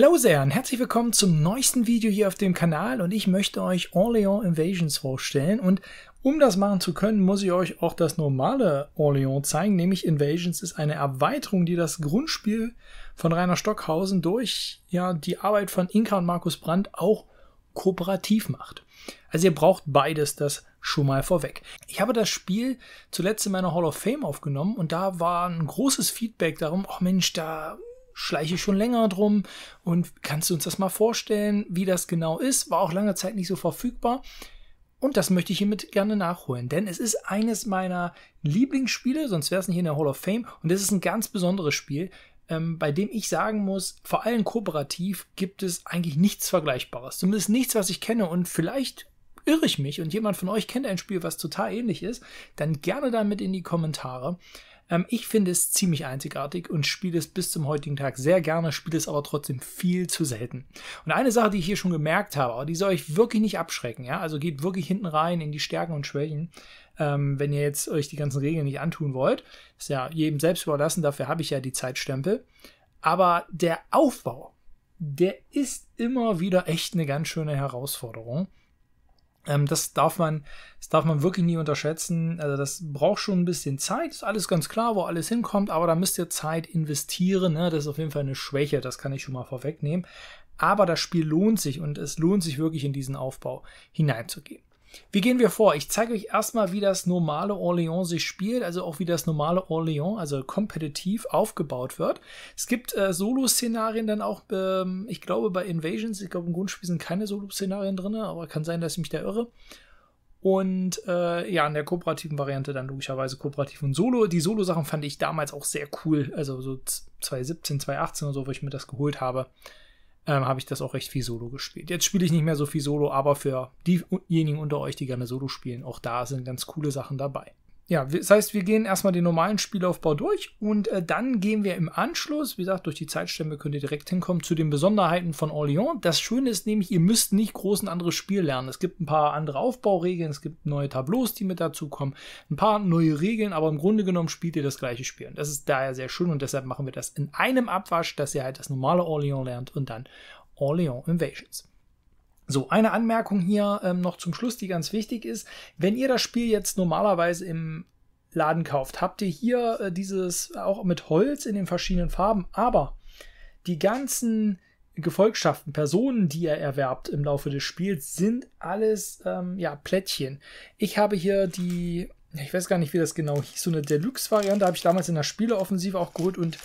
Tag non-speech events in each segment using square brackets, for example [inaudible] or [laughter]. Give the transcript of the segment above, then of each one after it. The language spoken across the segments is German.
Hallo sehr und herzlich willkommen zum neuesten Video hier auf dem Kanal und ich möchte euch Orleans Invasions vorstellen und um das machen zu können, muss ich euch auch das normale Orleans zeigen, nämlich Invasions ist eine Erweiterung, die das Grundspiel von Rainer Stockhausen durch ja, die Arbeit von Inka und Markus Brandt auch kooperativ macht. Also ihr braucht beides, das schon mal vorweg. Ich habe das Spiel zuletzt in meiner Hall of Fame aufgenommen und da war ein großes Feedback darum, ach oh Mensch, da schleiche schon länger drum und kannst du uns das mal vorstellen, wie das genau ist? War auch lange Zeit nicht so verfügbar. Und das möchte ich hiermit gerne nachholen, denn es ist eines meiner Lieblingsspiele, sonst wäre es nicht in der Hall of Fame. Und es ist ein ganz besonderes Spiel, ähm, bei dem ich sagen muss, vor allem kooperativ gibt es eigentlich nichts Vergleichbares. Zumindest nichts, was ich kenne. Und vielleicht irre ich mich und jemand von euch kennt ein Spiel, was total ähnlich ist, dann gerne damit in die Kommentare. Ähm, ich finde es ziemlich einzigartig und spiele es bis zum heutigen Tag sehr gerne, spiele es aber trotzdem viel zu selten. Und eine Sache, die ich hier schon gemerkt habe, aber die soll euch wirklich nicht abschrecken, ja, also geht wirklich hinten rein in die Stärken und Schwächen. Ähm, wenn ihr jetzt euch die ganzen Regeln nicht antun wollt, ist ja jedem selbst überlassen, dafür habe ich ja die Zeitstempel. Aber der Aufbau, der ist immer wieder echt eine ganz schöne Herausforderung. Ähm, das, darf man, das darf man wirklich nie unterschätzen. Also das braucht schon ein bisschen Zeit. Ist alles ganz klar, wo alles hinkommt, aber da müsst ihr Zeit investieren. Ne? Das ist auf jeden Fall eine Schwäche, das kann ich schon mal vorwegnehmen. Aber das Spiel lohnt sich und es lohnt sich wirklich in diesen Aufbau hineinzugehen. Wie gehen wir vor? Ich zeige euch erstmal, wie das normale Orléans sich spielt, also auch wie das normale Orléans, also kompetitiv aufgebaut wird. Es gibt äh, Solo-Szenarien dann auch, ähm, ich glaube bei Invasions, ich glaube im Grundspiel sind keine Solo-Szenarien drin, aber kann sein, dass ich mich da irre. Und äh, ja, in der kooperativen Variante dann logischerweise kooperativ und Solo. Die Solo-Sachen fand ich damals auch sehr cool, also so 2017, 2018 oder so, wo ich mir das geholt habe ähm, habe ich das auch recht viel Solo gespielt. Jetzt spiele ich nicht mehr so viel Solo, aber für diejenigen unter euch, die gerne Solo spielen, auch da sind ganz coole Sachen dabei. Ja, das heißt, wir gehen erstmal den normalen Spielaufbau durch und äh, dann gehen wir im Anschluss, wie gesagt, durch die Zeitstämme könnt ihr direkt hinkommen zu den Besonderheiten von Orléans. Das Schöne ist nämlich, ihr müsst nicht groß ein anderes Spiel lernen. Es gibt ein paar andere Aufbauregeln, es gibt neue Tableaus, die mit dazukommen, ein paar neue Regeln, aber im Grunde genommen spielt ihr das gleiche Spiel. Und das ist daher sehr schön und deshalb machen wir das in einem Abwasch, dass ihr halt das normale Orléans lernt und dann Orléans Invasions. So, eine Anmerkung hier ähm, noch zum Schluss, die ganz wichtig ist. Wenn ihr das Spiel jetzt normalerweise im Laden kauft, habt ihr hier äh, dieses auch mit Holz in den verschiedenen Farben, aber die ganzen Gefolgschaften, Personen, die ihr erwerbt im Laufe des Spiels, sind alles ähm, ja, Plättchen. Ich habe hier die, ich weiß gar nicht, wie das genau hieß, so eine Deluxe-Variante habe ich damals in der Spieleoffensive auch geholt und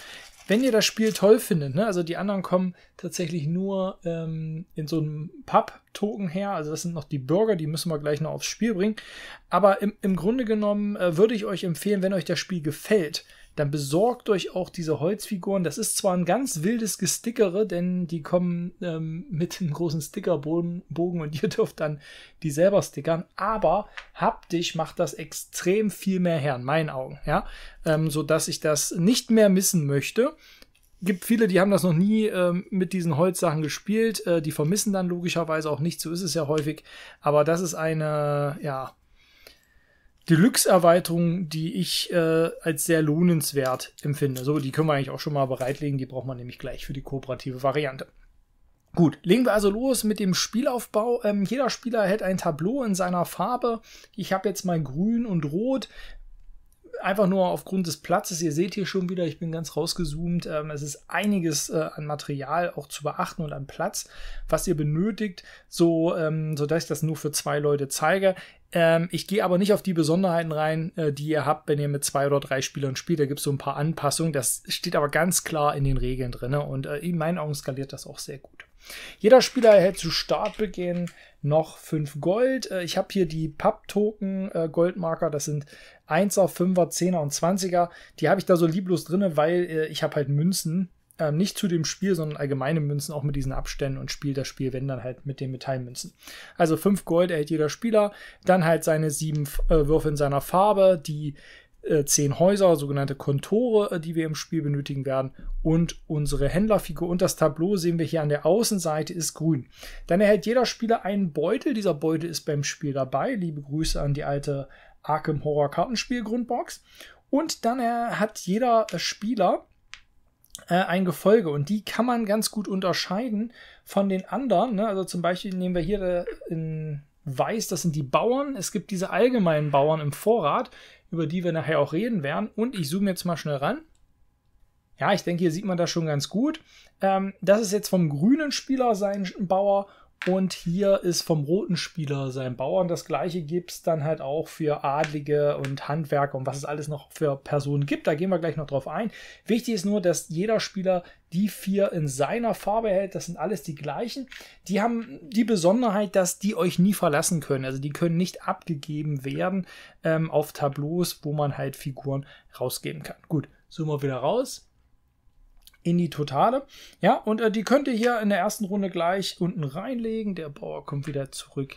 wenn ihr das Spiel toll findet, ne, also die anderen kommen tatsächlich nur ähm, in so einem Pub-Token her, also das sind noch die Bürger, die müssen wir gleich noch aufs Spiel bringen. Aber im, im Grunde genommen äh, würde ich euch empfehlen, wenn euch das Spiel gefällt, dann besorgt euch auch diese Holzfiguren. Das ist zwar ein ganz wildes Gestickere, denn die kommen ähm, [laughs] mit einem großen Stickerbogen und ihr dürft dann die selber stickern, aber haptisch macht das extrem viel mehr her, in meinen Augen, ja, ähm, sodass ich das nicht mehr missen möchte gibt viele, die haben das noch nie ähm, mit diesen Holzsachen gespielt. Äh, die vermissen dann logischerweise auch nicht. So ist es ja häufig. Aber das ist eine, ja, Deluxe-Erweiterung, die ich äh, als sehr lohnenswert empfinde. So, die können wir eigentlich auch schon mal bereitlegen. Die braucht man nämlich gleich für die kooperative Variante. Gut, legen wir also los mit dem Spielaufbau. Ähm, jeder Spieler hält ein Tableau in seiner Farbe. Ich habe jetzt mal grün und rot. Einfach nur aufgrund des Platzes. Ihr seht hier schon wieder, ich bin ganz rausgezoomt. Ähm, es ist einiges äh, an Material auch zu beachten und an Platz, was ihr benötigt, so, ähm, sodass ich das nur für zwei Leute zeige. Ähm, ich gehe aber nicht auf die Besonderheiten rein, äh, die ihr habt, wenn ihr mit zwei oder drei Spielern spielt. Da gibt es so ein paar Anpassungen. Das steht aber ganz klar in den Regeln drin. Ne? Und äh, in meinen Augen skaliert das auch sehr gut. Jeder Spieler erhält zu Startbeginn noch 5 Gold. Äh, ich habe hier die Papp-Token äh, Goldmarker, das sind 1er, 5er, 10er und 20er. Die habe ich da so lieblos drin, weil äh, ich habe halt Münzen ähm, nicht zu dem Spiel, sondern allgemeine Münzen auch mit diesen Abständen und spielt das Spiel, wenn dann halt mit den Metallmünzen. Also 5 Gold erhält jeder Spieler, dann halt seine 7 äh, Würfe in seiner Farbe, die äh, Häuser, sogenannte Kontore, äh, die wir im Spiel benötigen werden und unsere Händlerfigur und das Tableau sehen wir hier an der Außenseite ist grün. Dann erhält jeder Spieler einen Beutel, dieser Beutel ist beim Spiel dabei. Liebe Grüße an die alte Arkham Horror Kartenspiel Grundbox. Und dann äh, hat jeder Spieler äh, ein Gefolge und die kann man ganz gut unterscheiden von den anderen. Ne? Also zum Beispiel nehmen wir hier äh, in Weiß, das sind die Bauern. Es gibt diese allgemeinen Bauern im Vorrat, über die wir nachher auch reden werden. Und ich zoome jetzt mal schnell ran. Ja, ich denke, hier sieht man das schon ganz gut. Ähm, das ist jetzt vom grünen Spieler sein Bauer und hier ist vom roten Spieler sein Bauern das gleiche gibt es dann halt auch für Adlige und Handwerker und was es alles noch für Personen gibt. Da gehen wir gleich noch drauf ein. Wichtig ist nur, dass jeder Spieler die vier in seiner Farbe hält. Das sind alles die gleichen. Die haben die Besonderheit, dass die euch nie verlassen können. Also die können nicht abgegeben werden ähm, auf Tableaus, wo man halt Figuren rausgeben kann. Gut, so mal wieder raus in die Totale. Ja, und äh, die könnt ihr hier in der ersten Runde gleich unten reinlegen. Der Bauer kommt wieder zurück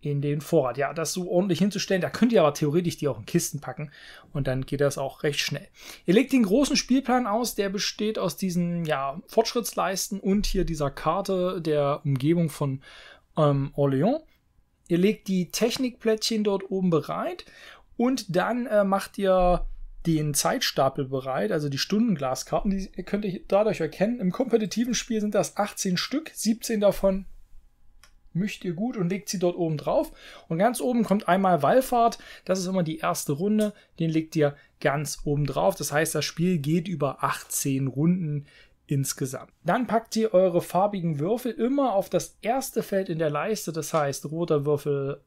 in den Vorrat. Ja, das so ordentlich hinzustellen, da könnt ihr aber theoretisch die auch in Kisten packen und dann geht das auch recht schnell. Ihr legt den großen Spielplan aus, der besteht aus diesen ja, Fortschrittsleisten und hier dieser Karte der Umgebung von ähm, Orléans. Ihr legt die Technikplättchen dort oben bereit und dann äh, macht ihr den Zeitstapel bereit, also die Stundenglaskarten, die könnt ihr dadurch erkennen. Im kompetitiven Spiel sind das 18 Stück, 17 davon mischt ihr gut und legt sie dort oben drauf. Und ganz oben kommt einmal Wallfahrt, das ist immer die erste Runde, den legt ihr ganz oben drauf. Das heißt, das Spiel geht über 18 Runden insgesamt. Dann packt ihr eure farbigen Würfel immer auf das erste Feld in der Leiste, das heißt roter Würfel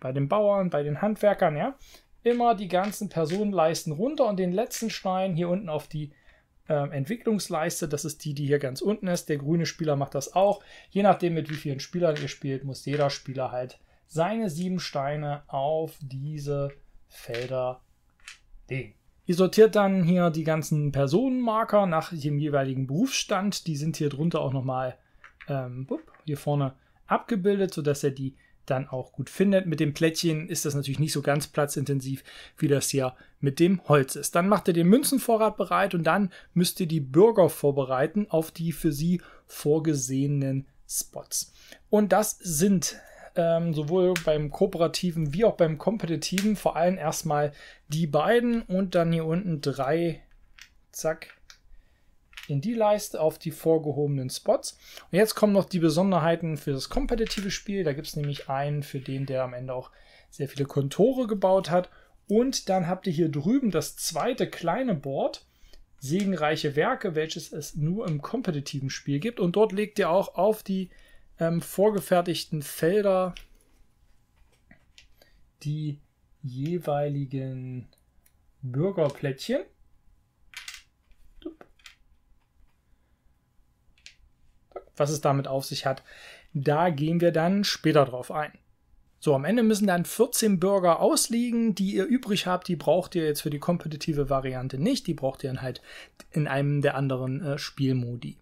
bei den Bauern, bei den Handwerkern, ja, immer die ganzen Personenleisten runter und den letzten Stein hier unten auf die ähm, Entwicklungsleiste. Das ist die, die hier ganz unten ist. Der grüne Spieler macht das auch. Je nachdem, mit wie vielen Spielern ihr spielt, muss jeder Spieler halt seine sieben Steine auf diese Felder legen. Ihr sortiert dann hier die ganzen Personenmarker nach dem jeweiligen Berufsstand. Die sind hier drunter auch nochmal ähm, hier vorne abgebildet, sodass ihr die dann auch gut findet. Mit dem Plättchen ist das natürlich nicht so ganz platzintensiv, wie das hier mit dem Holz ist. Dann macht ihr den Münzenvorrat bereit und dann müsst ihr die Bürger vorbereiten auf die für sie vorgesehenen Spots. Und das sind ähm, sowohl beim kooperativen wie auch beim kompetitiven vor allem erstmal die beiden und dann hier unten drei, zack, in die Leiste auf die vorgehobenen Spots. Und jetzt kommen noch die Besonderheiten für das kompetitive Spiel. Da gibt es nämlich einen für den, der am Ende auch sehr viele Kontore gebaut hat. Und dann habt ihr hier drüben das zweite kleine Board, Segenreiche Werke, welches es nur im kompetitiven Spiel gibt. Und dort legt ihr auch auf die ähm, vorgefertigten Felder die jeweiligen Bürgerplättchen. was es damit auf sich hat, da gehen wir dann später drauf ein. So, am Ende müssen dann 14 Burger ausliegen, die ihr übrig habt. Die braucht ihr jetzt für die kompetitive Variante nicht. Die braucht ihr dann halt in einem der anderen äh, Spielmodi.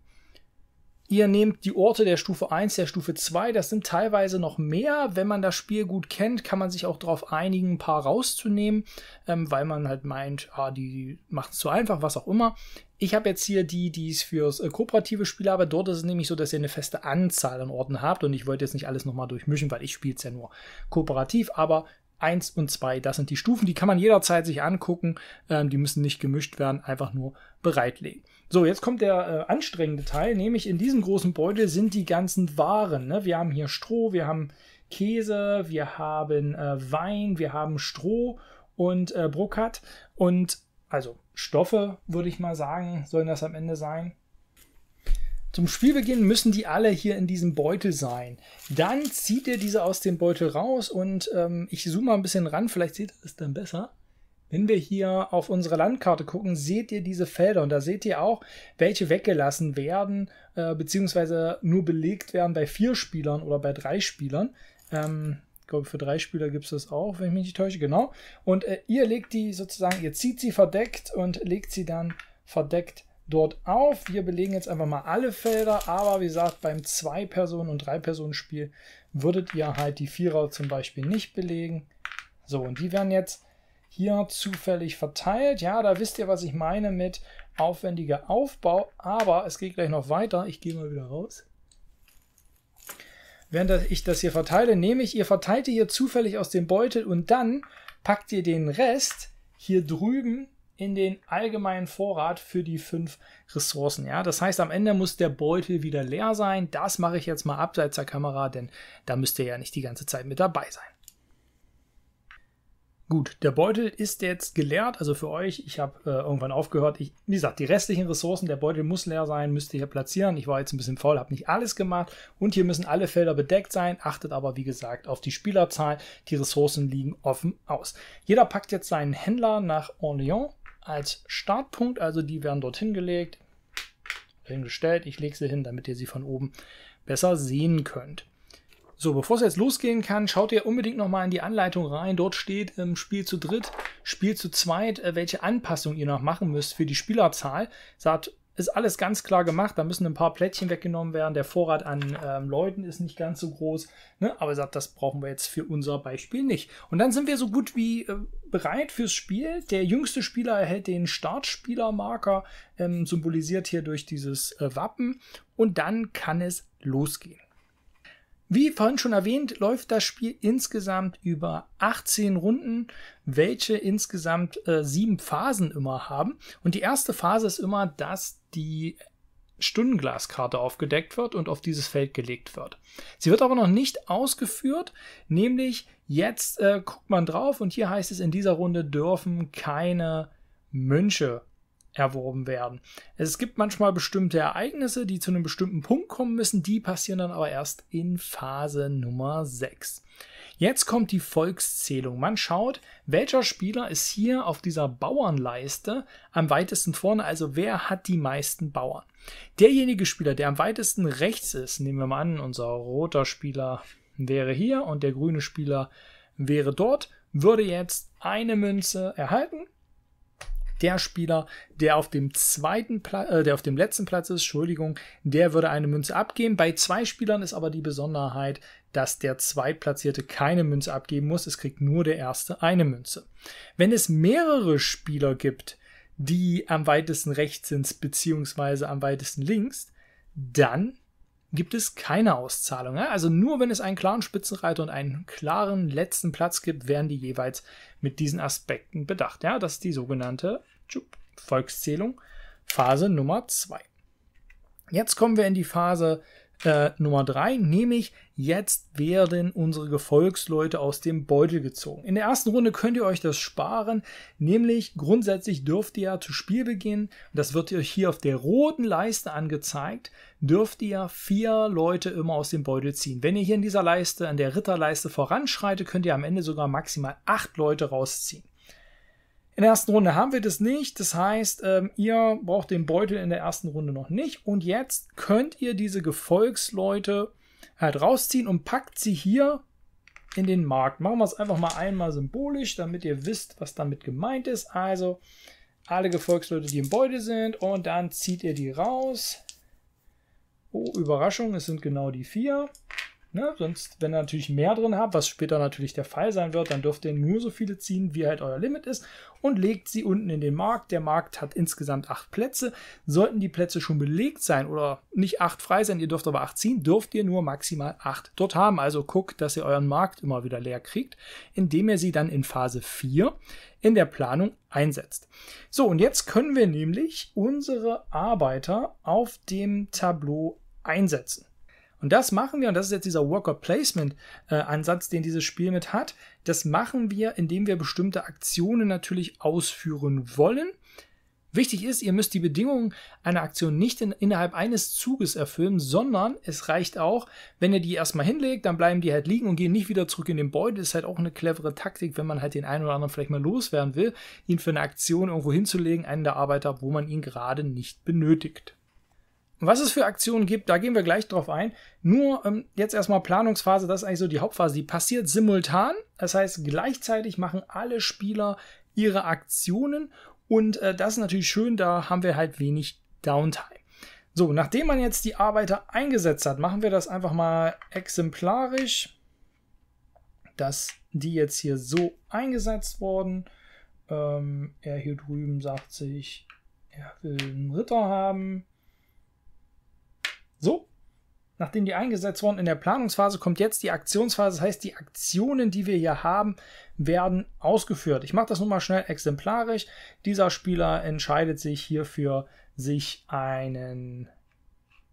Ihr nehmt die Orte der Stufe 1, der Stufe 2, das sind teilweise noch mehr. Wenn man das Spiel gut kennt, kann man sich auch darauf einigen, ein paar rauszunehmen, ähm, weil man halt meint, ah, die macht es zu einfach, was auch immer. Ich habe jetzt hier die, die es fürs äh, kooperative Spiel habe. Dort ist es nämlich so, dass ihr eine feste Anzahl an Orten habt und ich wollte jetzt nicht alles nochmal durchmischen, weil ich spiele es ja nur kooperativ, aber 1 und 2. Das sind die Stufen, die kann man jederzeit sich angucken. Ähm, die müssen nicht gemischt werden, einfach nur bereitlegen. So, jetzt kommt der äh, anstrengende Teil, nämlich in diesem großen Beutel sind die ganzen Waren. Ne? Wir haben hier Stroh, wir haben Käse, wir haben äh, Wein, wir haben Stroh und äh, Brokat und also Stoffe, würde ich mal sagen, sollen das am Ende sein. Zum Spielbeginn müssen die alle hier in diesem Beutel sein. Dann zieht ihr diese aus dem Beutel raus und ähm, ich zoome mal ein bisschen ran, vielleicht seht ihr das dann besser. Wenn wir hier auf unsere Landkarte gucken, seht ihr diese Felder und da seht ihr auch, welche weggelassen werden, äh, beziehungsweise nur belegt werden bei vier Spielern oder bei drei Spielern. Ähm, ich glaube, für drei Spieler gibt es das auch, wenn ich mich nicht täusche, genau. Und äh, ihr legt die sozusagen, ihr zieht sie verdeckt und legt sie dann verdeckt dort auf. Wir belegen jetzt einfach mal alle Felder, aber wie gesagt, beim Zwei-Personen- und Drei-Personen-Spiel würdet ihr halt die Vierer zum Beispiel nicht belegen. So, und die werden jetzt hier zufällig verteilt. Ja, da wisst ihr, was ich meine mit aufwendiger Aufbau, aber es geht gleich noch weiter. Ich gehe mal wieder raus. Während ich das hier verteile, nehme ich, ihr verteilt hier zufällig aus dem Beutel und dann packt ihr den Rest hier drüben in den allgemeinen Vorrat für die fünf Ressourcen. Ja, das heißt, am Ende muss der Beutel wieder leer sein. Das mache ich jetzt mal abseits der Kamera, denn da müsst ihr ja nicht die ganze Zeit mit dabei sein. Gut, der Beutel ist jetzt geleert, also für euch. Ich habe äh, irgendwann aufgehört. Ich, wie gesagt, die restlichen Ressourcen, der Beutel muss leer sein, müsst ihr hier platzieren. Ich war jetzt ein bisschen faul, habe nicht alles gemacht. Und hier müssen alle Felder bedeckt sein. Achtet aber, wie gesagt, auf die Spielerzahl. Die Ressourcen liegen offen aus. Jeder packt jetzt seinen Händler nach Orléans als Startpunkt. Also die werden dorthin gelegt, hingestellt. Ich lege sie hin, damit ihr sie von oben besser sehen könnt. So, bevor es jetzt losgehen kann, schaut ihr unbedingt nochmal in die Anleitung rein. Dort steht im ähm, Spiel zu dritt, Spiel zu zweit, äh, welche Anpassung ihr noch machen müsst für die Spielerzahl. Sagt ist alles ganz klar gemacht. Da müssen ein paar Plättchen weggenommen werden. Der Vorrat an ähm, Leuten ist nicht ganz so groß. Ne? Aber sagt, das brauchen wir jetzt für unser Beispiel nicht. Und dann sind wir so gut wie äh, bereit fürs Spiel. Der jüngste Spieler erhält den Startspielermarker, ähm, symbolisiert hier durch dieses äh, Wappen. Und dann kann es losgehen. Wie vorhin schon erwähnt, läuft das Spiel insgesamt über 18 Runden, welche insgesamt äh, sieben Phasen immer haben. Und die erste Phase ist immer das die Stundenglaskarte aufgedeckt wird und auf dieses Feld gelegt wird. Sie wird aber noch nicht ausgeführt, nämlich jetzt äh, guckt man drauf und hier heißt es, in dieser Runde dürfen keine Mönche erworben werden. Es gibt manchmal bestimmte Ereignisse, die zu einem bestimmten Punkt kommen müssen, die passieren dann aber erst in Phase Nummer 6. Jetzt kommt die Volkszählung. Man schaut, welcher Spieler ist hier auf dieser Bauernleiste am weitesten vorne, also wer hat die meisten Bauern. Derjenige Spieler, der am weitesten rechts ist, nehmen wir mal an, unser roter Spieler wäre hier und der grüne Spieler wäre dort, würde jetzt eine Münze erhalten. Der Spieler, der auf dem zweiten Pla äh, der auf dem letzten Platz ist, Entschuldigung, der würde eine Münze abgeben. Bei zwei Spielern ist aber die Besonderheit, dass der Zweitplatzierte keine Münze abgeben muss. Es kriegt nur der Erste eine Münze. Wenn es mehrere Spieler gibt, die am weitesten rechts sind, beziehungsweise am weitesten links, dann gibt es keine Auszahlung. Also nur wenn es einen klaren Spitzenreiter und einen klaren letzten Platz gibt, werden die jeweils mit diesen Aspekten bedacht. Ja, das ist die sogenannte Volkszählung, Phase Nummer 2. Jetzt kommen wir in die Phase äh, Nummer drei, nämlich jetzt werden unsere Gefolgsleute aus dem Beutel gezogen. In der ersten Runde könnt ihr euch das sparen, nämlich grundsätzlich dürft ihr zu Spielbeginn, das wird euch hier auf der roten Leiste angezeigt, dürft ihr vier Leute immer aus dem Beutel ziehen. Wenn ihr hier in dieser Leiste, an der Ritterleiste voranschreitet, könnt ihr am Ende sogar maximal acht Leute rausziehen. In der ersten Runde haben wir das nicht. Das heißt, ähm, ihr braucht den Beutel in der ersten Runde noch nicht. Und jetzt könnt ihr diese Gefolgsleute halt rausziehen und packt sie hier in den Markt. Machen wir es einfach mal einmal symbolisch, damit ihr wisst, was damit gemeint ist. Also alle Gefolgsleute, die im Beutel sind. Und dann zieht ihr die raus. Oh, Überraschung, es sind genau die vier. Ne? Sonst, wenn ihr natürlich mehr drin habt, was später natürlich der Fall sein wird, dann dürft ihr nur so viele ziehen, wie halt euer Limit ist und legt sie unten in den Markt. Der Markt hat insgesamt acht Plätze. Sollten die Plätze schon belegt sein oder nicht acht frei sein, ihr dürft aber acht ziehen, dürft ihr nur maximal acht dort haben. Also guckt, dass ihr euren Markt immer wieder leer kriegt, indem ihr sie dann in Phase 4 in der Planung einsetzt. So, und jetzt können wir nämlich unsere Arbeiter auf dem Tableau einsetzen. Und das machen wir, und das ist jetzt dieser Worker-Placement-Ansatz, äh, den dieses Spiel mit hat. Das machen wir, indem wir bestimmte Aktionen natürlich ausführen wollen. Wichtig ist, ihr müsst die Bedingungen einer Aktion nicht in, innerhalb eines Zuges erfüllen, sondern es reicht auch, wenn ihr die erstmal hinlegt, dann bleiben die halt liegen und gehen nicht wieder zurück in den Beutel. Ist halt auch eine clevere Taktik, wenn man halt den einen oder anderen vielleicht mal loswerden will, ihn für eine Aktion irgendwo hinzulegen, einen der Arbeiter, wo man ihn gerade nicht benötigt was es für Aktionen gibt, da gehen wir gleich drauf ein. Nur ähm, jetzt erstmal Planungsphase, das ist eigentlich so die Hauptphase, die passiert simultan. Das heißt, gleichzeitig machen alle Spieler ihre Aktionen und äh, das ist natürlich schön, da haben wir halt wenig Downtime. So, nachdem man jetzt die Arbeiter eingesetzt hat, machen wir das einfach mal exemplarisch, dass die jetzt hier so eingesetzt wurden. Ähm, er hier drüben sagt sich, er will einen Ritter haben. So, nachdem die eingesetzt wurden in der Planungsphase, kommt jetzt die Aktionsphase. Das heißt, die Aktionen, die wir hier haben, werden ausgeführt. Ich mache das nun mal schnell exemplarisch. Dieser Spieler entscheidet sich hierfür, sich einen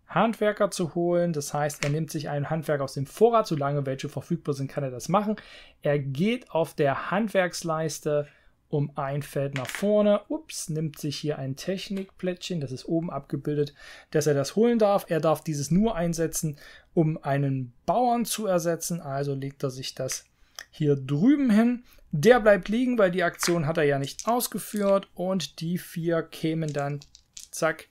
Handwerker zu holen. Das heißt, er nimmt sich einen Handwerker aus dem Vorrat. Solange welche verfügbar sind, kann er das machen. Er geht auf der Handwerksleiste um ein Feld nach vorne. Ups, nimmt sich hier ein Technikplättchen, das ist oben abgebildet, dass er das holen darf. Er darf dieses nur einsetzen, um einen Bauern zu ersetzen. Also legt er sich das hier drüben hin. Der bleibt liegen, weil die Aktion hat er ja nicht ausgeführt. Und die vier kämen dann, zack,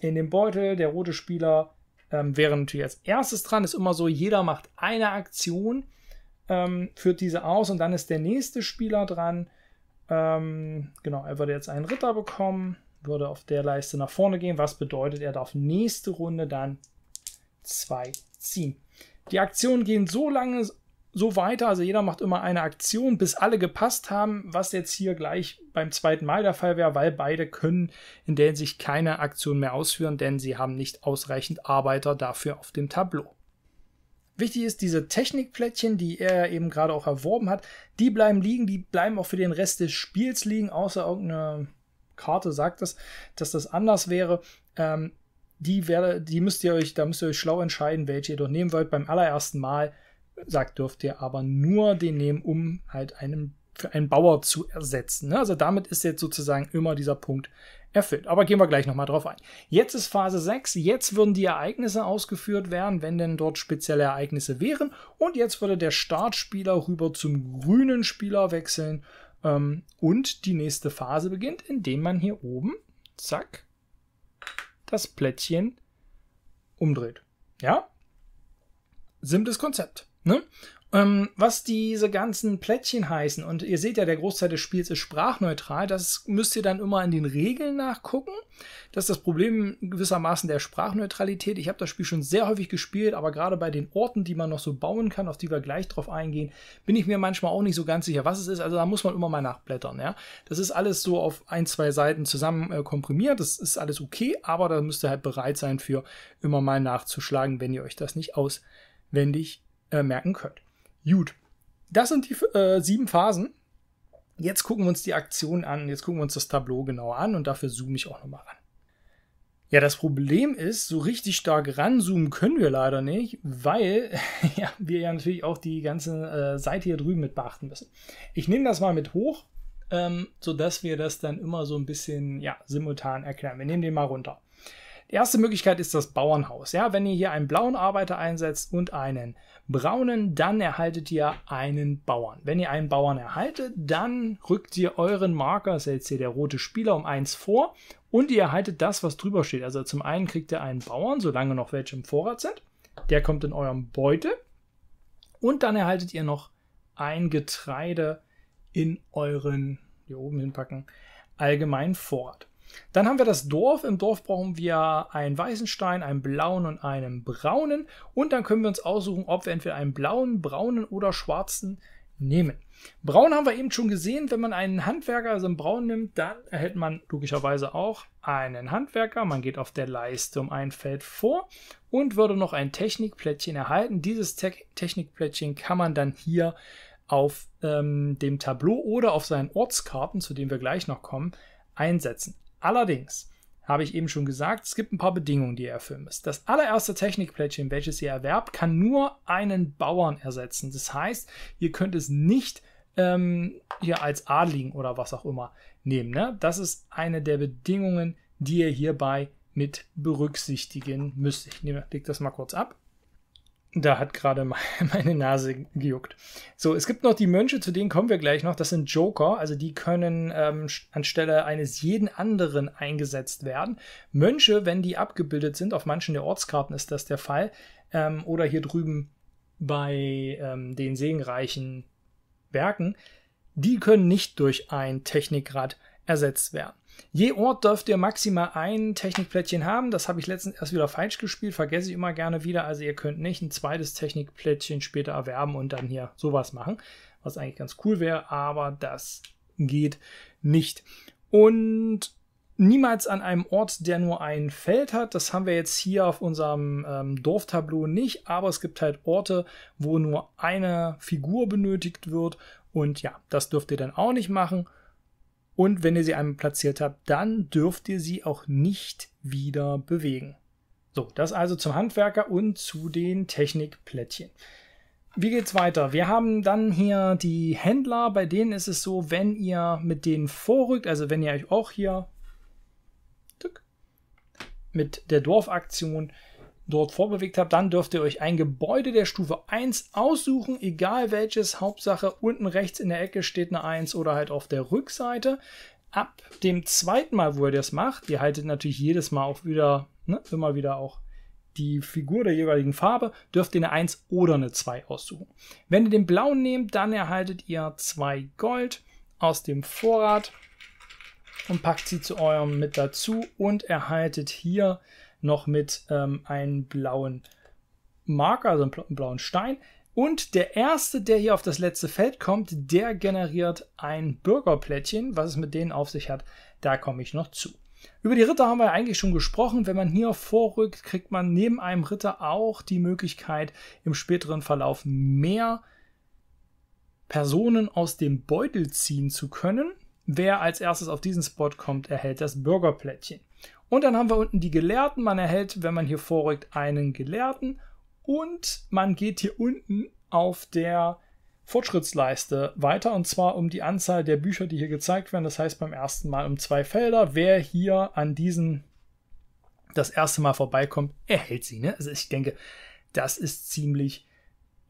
in den Beutel. Der rote Spieler ähm, wäre natürlich als erstes dran. Ist immer so, jeder macht eine Aktion, ähm, führt diese aus und dann ist der nächste Spieler dran ähm, genau, er würde jetzt einen Ritter bekommen, würde auf der Leiste nach vorne gehen, was bedeutet, er darf nächste Runde dann zwei ziehen. Die Aktionen gehen so lange so weiter, also jeder macht immer eine Aktion, bis alle gepasst haben, was jetzt hier gleich beim zweiten Mal der Fall wäre, weil beide können in der sich keine Aktion mehr ausführen, denn sie haben nicht ausreichend Arbeiter dafür auf dem Tableau. Wichtig ist, diese Technikplättchen, die er eben gerade auch erworben hat, die bleiben liegen, die bleiben auch für den Rest des Spiels liegen, außer irgendeine Karte sagt das, dass das anders wäre. Ähm, die, werde, die müsst ihr euch, da müsst ihr euch schlau entscheiden, welche ihr dort nehmen wollt. Beim allerersten Mal sagt, dürft ihr aber nur den nehmen, um halt einen für einen Bauer zu ersetzen. Ne? Also damit ist jetzt sozusagen immer dieser Punkt erfüllt. Aber gehen wir gleich nochmal drauf ein. Jetzt ist Phase 6, jetzt würden die Ereignisse ausgeführt werden, wenn denn dort spezielle Ereignisse wären. Und jetzt würde der Startspieler rüber zum grünen Spieler wechseln. Ähm, und die nächste Phase beginnt, indem man hier oben, zack, das Plättchen umdreht. Ja? Simples Konzept. Ne? Ähm, was diese ganzen Plättchen heißen, und ihr seht ja, der Großteil des Spiels ist sprachneutral, das müsst ihr dann immer in den Regeln nachgucken. Das ist das Problem gewissermaßen der Sprachneutralität. Ich habe das Spiel schon sehr häufig gespielt, aber gerade bei den Orten, die man noch so bauen kann, auf die wir gleich drauf eingehen, bin ich mir manchmal auch nicht so ganz sicher, was es ist. Also da muss man immer mal nachblättern. Ja? Das ist alles so auf ein, zwei Seiten zusammen äh, komprimiert. Das ist alles okay, aber da müsst ihr halt bereit sein für immer mal nachzuschlagen, wenn ihr euch das nicht auswendig äh, merken könnt. Gut. Das sind die äh, sieben Phasen. Jetzt gucken wir uns die Aktion an, jetzt gucken wir uns das Tableau genauer an und dafür zoome ich auch nochmal ran. Ja, das Problem ist, so richtig stark ranzoomen können wir leider nicht, weil [laughs] ja, wir ja natürlich auch die ganze äh, Seite hier drüben mit beachten müssen. Ich nehme das mal mit hoch, ähm, sodass wir das dann immer so ein bisschen ja, simultan erklären. Wir nehmen den mal runter. Die erste Möglichkeit ist das Bauernhaus. Ja, wenn ihr hier einen blauen Arbeiter einsetzt und einen braunen, dann erhaltet ihr einen Bauern. Wenn ihr einen Bauern erhaltet, dann rückt ihr euren Marker, das ist jetzt hier der rote Spieler, um eins vor und ihr erhaltet das, was drüber steht. Also zum einen kriegt ihr einen Bauern, solange noch welche im Vorrat sind. Der kommt in eurem Beute. Und dann erhaltet ihr noch ein Getreide in euren, hier oben hinpacken, allgemeinen Vorrat. Dann haben wir das Dorf. Im Dorf brauchen wir einen weißen Stein, einen blauen und einen braunen. Und dann können wir uns aussuchen, ob wir entweder einen blauen, braunen oder schwarzen nehmen. Braun haben wir eben schon gesehen. Wenn man einen Handwerker, also einen braunen nimmt, dann erhält man logischerweise auch einen Handwerker. Man geht auf der Leiste um ein Feld vor und würde noch ein Technikplättchen erhalten. Dieses Te Technikplättchen kann man dann hier auf ähm, dem Tableau oder auf seinen Ortskarten, zu dem wir gleich noch kommen, einsetzen. Allerdings habe ich eben schon gesagt, es gibt ein paar Bedingungen, die ihr erfüllen müsst. Das allererste Technikplättchen, welches ihr erwerbt, kann nur einen Bauern ersetzen. Das heißt, ihr könnt es nicht ähm, hier als Adligen oder was auch immer nehmen. Ne? Das ist eine der Bedingungen, die ihr hierbei mit berücksichtigen müsst. Ich nehme, leg das mal kurz ab. Da hat gerade [laughs] meine Nase gejuckt. So, es gibt noch die Mönche, zu denen kommen wir gleich noch. Das sind Joker, also die können ähm, anstelle eines jeden anderen eingesetzt werden. Mönche, wenn die abgebildet sind, auf manchen der Ortskarten ist das der Fall, ähm, oder hier drüben bei ähm, den segenreichen Werken, die können nicht durch ein Technikrad ersetzt werden. Je Ort dürft ihr maximal ein Technikplättchen haben. Das habe ich letztens erst wieder falsch gespielt, vergesse ich immer gerne wieder. Also ihr könnt nicht ein zweites Technikplättchen später erwerben und dann hier sowas machen, was eigentlich ganz cool wäre, aber das geht nicht. Und niemals an einem Ort, der nur ein Feld hat. Das haben wir jetzt hier auf unserem ähm, Dorftableau nicht, aber es gibt halt Orte, wo nur eine Figur benötigt wird. Und ja, das dürft ihr dann auch nicht machen. Und wenn ihr sie einmal platziert habt, dann dürft ihr sie auch nicht wieder bewegen. So, das also zum Handwerker und zu den Technikplättchen. Wie geht's weiter? Wir haben dann hier die Händler, bei denen ist es so, wenn ihr mit denen vorrückt, also wenn ihr euch auch hier mit der Dorfaktion dort vorbewegt habt, dann dürft ihr euch ein Gebäude der Stufe 1 aussuchen, egal welches. Hauptsache unten rechts in der Ecke steht eine 1 oder halt auf der Rückseite. Ab dem zweiten Mal, wo ihr das macht, ihr haltet natürlich jedes Mal auch wieder, ne, immer wieder auch die Figur der jeweiligen Farbe, dürft ihr eine 1 oder eine 2 aussuchen. Wenn ihr den blauen nehmt, dann erhaltet ihr 2 Gold aus dem Vorrat und packt sie zu eurem mit dazu und erhaltet hier noch mit ähm, einem blauen Marker, also einem blauen Stein. Und der erste, der hier auf das letzte Feld kommt, der generiert ein Bürgerplättchen. Was es mit denen auf sich hat, da komme ich noch zu. Über die Ritter haben wir eigentlich schon gesprochen. Wenn man hier vorrückt, kriegt man neben einem Ritter auch die Möglichkeit, im späteren Verlauf mehr Personen aus dem Beutel ziehen zu können. Wer als erstes auf diesen Spot kommt, erhält das Bürgerplättchen. Und dann haben wir unten die Gelehrten. Man erhält, wenn man hier vorrückt, einen Gelehrten. Und man geht hier unten auf der Fortschrittsleiste weiter und zwar um die Anzahl der Bücher, die hier gezeigt werden. Das heißt beim ersten Mal um zwei Felder. Wer hier an diesen das erste Mal vorbeikommt, erhält sie. Ne? Also ich denke, das ist ziemlich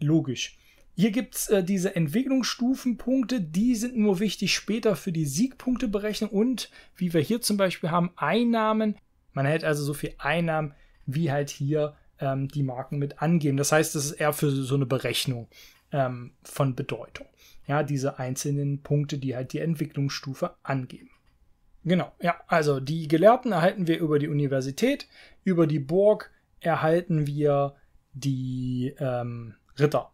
logisch. Hier gibt es äh, diese Entwicklungsstufenpunkte, die sind nur wichtig später für die Siegpunkteberechnung und wie wir hier zum Beispiel haben, Einnahmen. Man hält also so viel Einnahmen, wie halt hier ähm, die Marken mit angeben. Das heißt, das ist eher für so eine Berechnung ähm, von Bedeutung. Ja, diese einzelnen Punkte, die halt die Entwicklungsstufe angeben. Genau, ja, also die Gelehrten erhalten wir über die Universität, über die Burg erhalten wir die ähm, Ritter.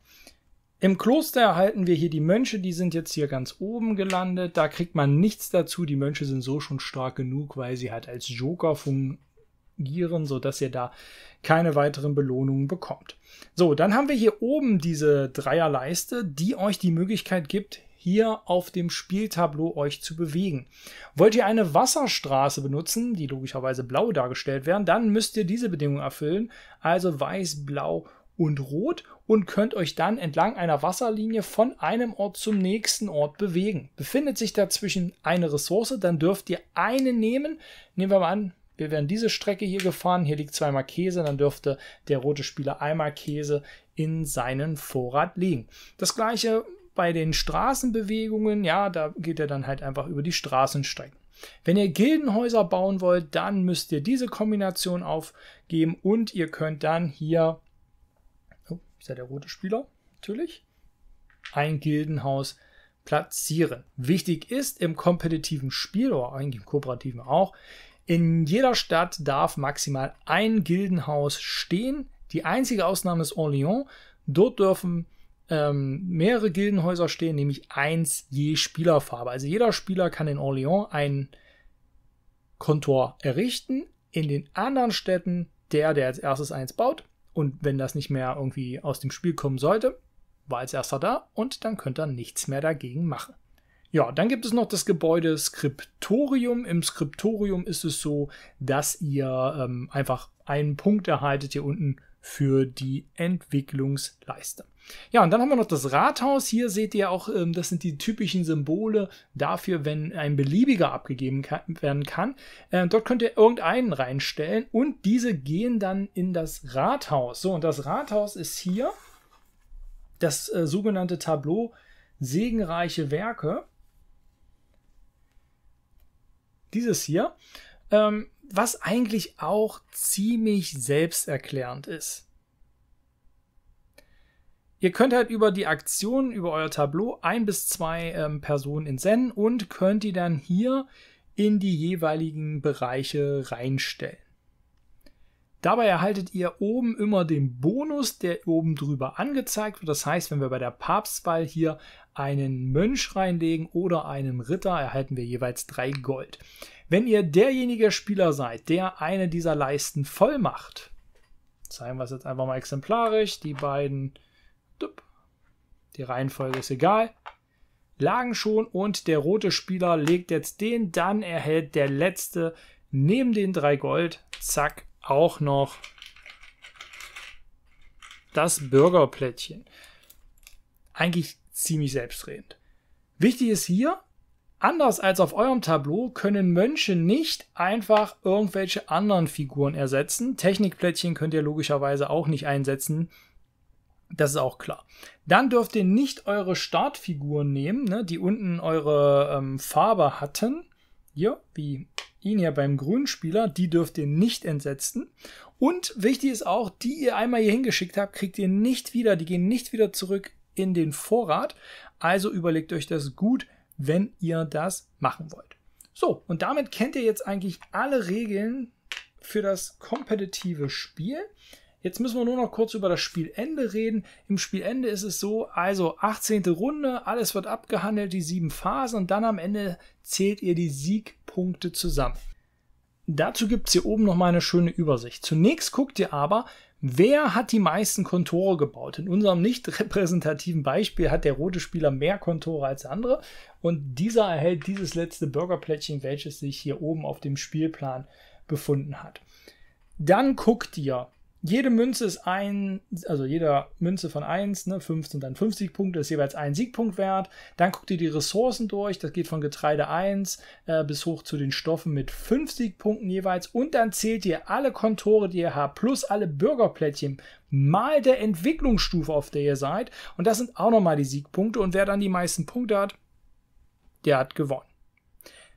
Im Kloster erhalten wir hier die Mönche, die sind jetzt hier ganz oben gelandet. Da kriegt man nichts dazu. Die Mönche sind so schon stark genug, weil sie halt als Joker fungieren, sodass ihr da keine weiteren Belohnungen bekommt. So, dann haben wir hier oben diese Dreierleiste, die euch die Möglichkeit gibt, hier auf dem Spieltableau euch zu bewegen. Wollt ihr eine Wasserstraße benutzen, die logischerweise blau dargestellt werden, dann müsst ihr diese Bedingung erfüllen, also weiß, blau und Rot und könnt euch dann entlang einer Wasserlinie von einem Ort zum nächsten Ort bewegen. Befindet sich dazwischen eine Ressource, dann dürft ihr eine nehmen. Nehmen wir mal an, wir werden diese Strecke hier gefahren. Hier liegt zweimal Käse, dann dürfte der rote Spieler einmal Käse in seinen Vorrat legen. Das gleiche bei den Straßenbewegungen, ja, da geht er dann halt einfach über die Straßenstrecken. Wenn ihr Gildenhäuser bauen wollt, dann müsst ihr diese Kombination aufgeben und ihr könnt dann hier ist ja der rote Spieler, natürlich, ein Gildenhaus platzieren. Wichtig ist im kompetitiven Spiel oder eigentlich im kooperativen auch, in jeder Stadt darf maximal ein Gildenhaus stehen. Die einzige Ausnahme ist Orléans. Dort dürfen ähm, mehrere Gildenhäuser stehen, nämlich eins je Spielerfarbe. Also jeder Spieler kann in Orléans ein Kontor errichten. In den anderen Städten der, der als erstes eins baut, und wenn das nicht mehr irgendwie aus dem Spiel kommen sollte, war als erster da und dann könnt ihr nichts mehr dagegen machen. Ja, dann gibt es noch das Gebäude Skriptorium. Im Skriptorium ist es so, dass ihr ähm, einfach einen Punkt erhaltet hier unten für die Entwicklungsleiste. Ja, und dann haben wir noch das Rathaus. Hier seht ihr auch, ähm, das sind die typischen Symbole dafür, wenn ein beliebiger abgegeben werden kann. Ähm, dort könnt ihr irgendeinen reinstellen und diese gehen dann in das Rathaus. So, und das Rathaus ist hier das äh, sogenannte Tableau Segenreiche Werke. Dieses hier. Ähm, was eigentlich auch ziemlich selbsterklärend ist. Ihr könnt halt über die Aktionen, über euer Tableau ein bis zwei ähm, Personen entsenden und könnt die dann hier in die jeweiligen Bereiche reinstellen. Dabei erhaltet ihr oben immer den Bonus, der oben drüber angezeigt wird. Das heißt, wenn wir bei der Papstwahl hier einen Mönch reinlegen oder einen Ritter, erhalten wir jeweils drei Gold. Wenn ihr derjenige Spieler seid, der eine dieser Leisten voll macht, zeigen wir es jetzt einfach mal exemplarisch, die beiden, die Reihenfolge ist egal, lagen schon und der rote Spieler legt jetzt den, dann erhält der letzte neben den drei Gold, zack, auch noch das Bürgerplättchen. Eigentlich ziemlich selbstredend. Wichtig ist hier, Anders als auf eurem Tableau können Mönche nicht einfach irgendwelche anderen Figuren ersetzen. Technikplättchen könnt ihr logischerweise auch nicht einsetzen. Das ist auch klar. Dann dürft ihr nicht eure Startfiguren nehmen, ne, die unten eure ähm, Farbe hatten. Hier, wie ihn ja beim grünen Spieler, die dürft ihr nicht entsetzen. Und wichtig ist auch, die ihr einmal hier hingeschickt habt, kriegt ihr nicht wieder. Die gehen nicht wieder zurück in den Vorrat. Also überlegt euch das gut, wenn ihr das machen wollt. So, und damit kennt ihr jetzt eigentlich alle Regeln für das kompetitive Spiel. Jetzt müssen wir nur noch kurz über das Spielende reden. Im Spielende ist es so, also 18. Runde, alles wird abgehandelt, die sieben Phasen und dann am Ende zählt ihr die Siegpunkte zusammen. Dazu gibt es hier oben noch mal eine schöne Übersicht. Zunächst guckt ihr aber, Wer hat die meisten Kontore gebaut? In unserem nicht [laughs] repräsentativen Beispiel hat der rote Spieler mehr Kontore als andere und dieser erhält dieses letzte Burgerplättchen, welches sich hier oben auf dem Spielplan befunden hat. Dann guckt ihr, jede Münze ist ein, also jeder Münze von 1, ne, 5 sind dann 50 Punkte, ist jeweils ein Siegpunkt wert. Dann guckt ihr die Ressourcen durch, das geht von Getreide 1 äh, bis hoch zu den Stoffen mit 5 Siegpunkten jeweils. Und dann zählt ihr alle Kontore, die ihr habt, plus alle Bürgerplättchen mal der Entwicklungsstufe, auf der ihr seid. Und das sind auch nochmal die Siegpunkte. Und wer dann die meisten Punkte hat, der hat gewonnen.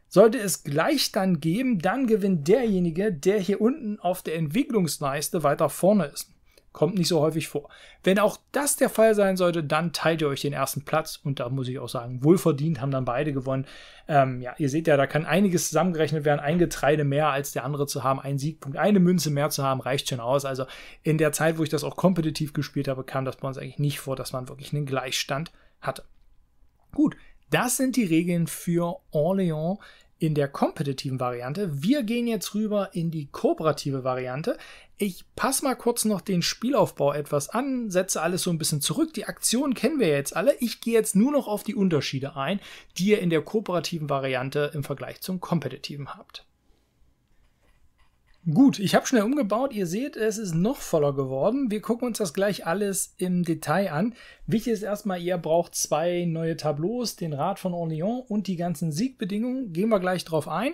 Sollte es gleich dann geben, dann gewinnt derjenige, der hier unten auf der Entwicklungsleiste weiter vorne ist. Kommt nicht so häufig vor. Wenn auch das der Fall sein sollte, dann teilt ihr euch den ersten Platz. Und da muss ich auch sagen, wohlverdient haben dann beide gewonnen. Ähm, ja, ihr seht ja, da kann einiges zusammengerechnet werden. Ein Getreide mehr als der andere zu haben, ein Siegpunkt, eine Münze mehr zu haben, reicht schon aus. Also in der Zeit, wo ich das auch kompetitiv gespielt habe, kam das bei uns eigentlich nicht vor, dass man wirklich einen Gleichstand hatte. Gut, das sind die Regeln für Orléans in der kompetitiven Variante. Wir gehen jetzt rüber in die kooperative Variante. Ich passe mal kurz noch den Spielaufbau etwas an, setze alles so ein bisschen zurück. Die Aktion kennen wir jetzt alle. Ich gehe jetzt nur noch auf die Unterschiede ein, die ihr in der kooperativen Variante im Vergleich zum kompetitiven habt. Gut, ich habe schnell umgebaut. Ihr seht, es ist noch voller geworden. Wir gucken uns das gleich alles im Detail an. Wichtig ist erstmal, ihr braucht zwei neue Tableaus, den Rat von Orléans und die ganzen Siegbedingungen. Gehen wir gleich drauf ein.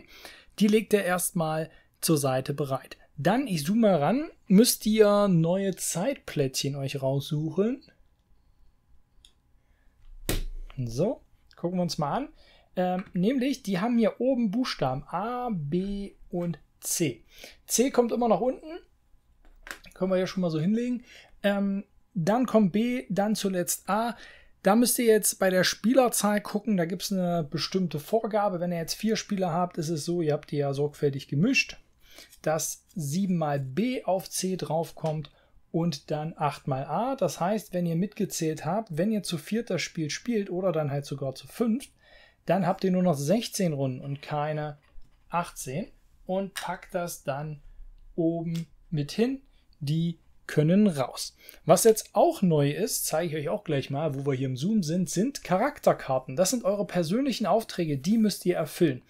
Die legt ihr erstmal zur Seite bereit. Dann, ich zoome mal ran, müsst ihr neue Zeitplättchen euch raussuchen. So, gucken wir uns mal an. Ähm, nämlich, die haben hier oben Buchstaben A, B und C. C kommt immer nach unten. Können wir ja schon mal so hinlegen. Ähm, dann kommt B, dann zuletzt A. Da müsst ihr jetzt bei der Spielerzahl gucken, da gibt es eine bestimmte Vorgabe. Wenn ihr jetzt vier Spieler habt, ist es so, ihr habt die ja sorgfältig gemischt, dass 7 mal B auf C draufkommt und dann 8 mal A. Das heißt, wenn ihr mitgezählt habt, wenn ihr zu viert das Spiel spielt oder dann halt sogar zu fünft, dann habt ihr nur noch 16 Runden und keine 18 und pack das dann oben mit hin. Die können raus. Was jetzt auch neu ist, zeige ich euch auch gleich mal, wo wir hier im Zoom sind, sind Charakterkarten. Das sind eure persönlichen Aufträge, die müsst ihr erfüllen.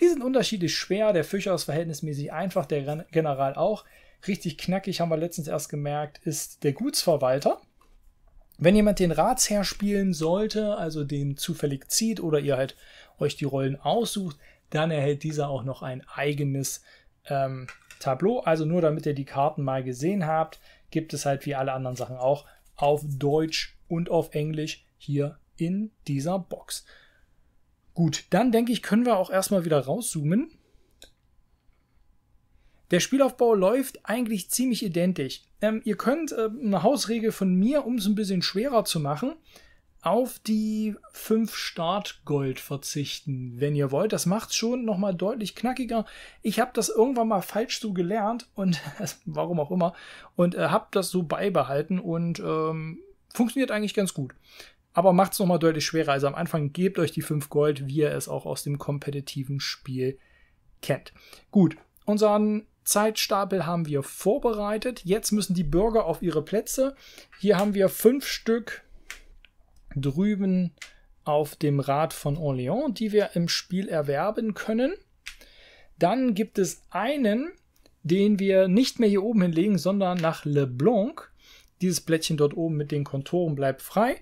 Die sind unterschiedlich schwer, der Fischer ist verhältnismäßig einfach, der General auch. Richtig knackig, haben wir letztens erst gemerkt, ist der Gutsverwalter. Wenn jemand den Ratsherr spielen sollte, also den zufällig zieht oder ihr halt euch die Rollen aussucht, dann erhält dieser auch noch ein eigenes ähm, Tableau. Also nur damit ihr die Karten mal gesehen habt, gibt es halt wie alle anderen Sachen auch auf Deutsch und auf Englisch hier in dieser Box. Gut, dann denke ich, können wir auch erstmal wieder rauszoomen. Der Spielaufbau läuft eigentlich ziemlich identisch. Ähm, ihr könnt äh, eine Hausregel von mir, um es ein bisschen schwerer zu machen, auf die 5 Startgold verzichten, wenn ihr wollt. Das macht es schon nochmal deutlich knackiger. Ich habe das irgendwann mal falsch so gelernt und [laughs] warum auch immer und äh, habe das so beibehalten und ähm, funktioniert eigentlich ganz gut. Aber macht es nochmal deutlich schwerer. Also am Anfang gebt euch die 5 Gold, wie ihr es auch aus dem kompetitiven Spiel kennt. Gut, unseren Zeitstapel haben wir vorbereitet. Jetzt müssen die Bürger auf ihre Plätze. Hier haben wir 5 Stück drüben auf dem Rad von Orléans, die wir im Spiel erwerben können. Dann gibt es einen, den wir nicht mehr hier oben hinlegen, sondern nach Le Blanc. Dieses Blättchen dort oben mit den Kontoren bleibt frei.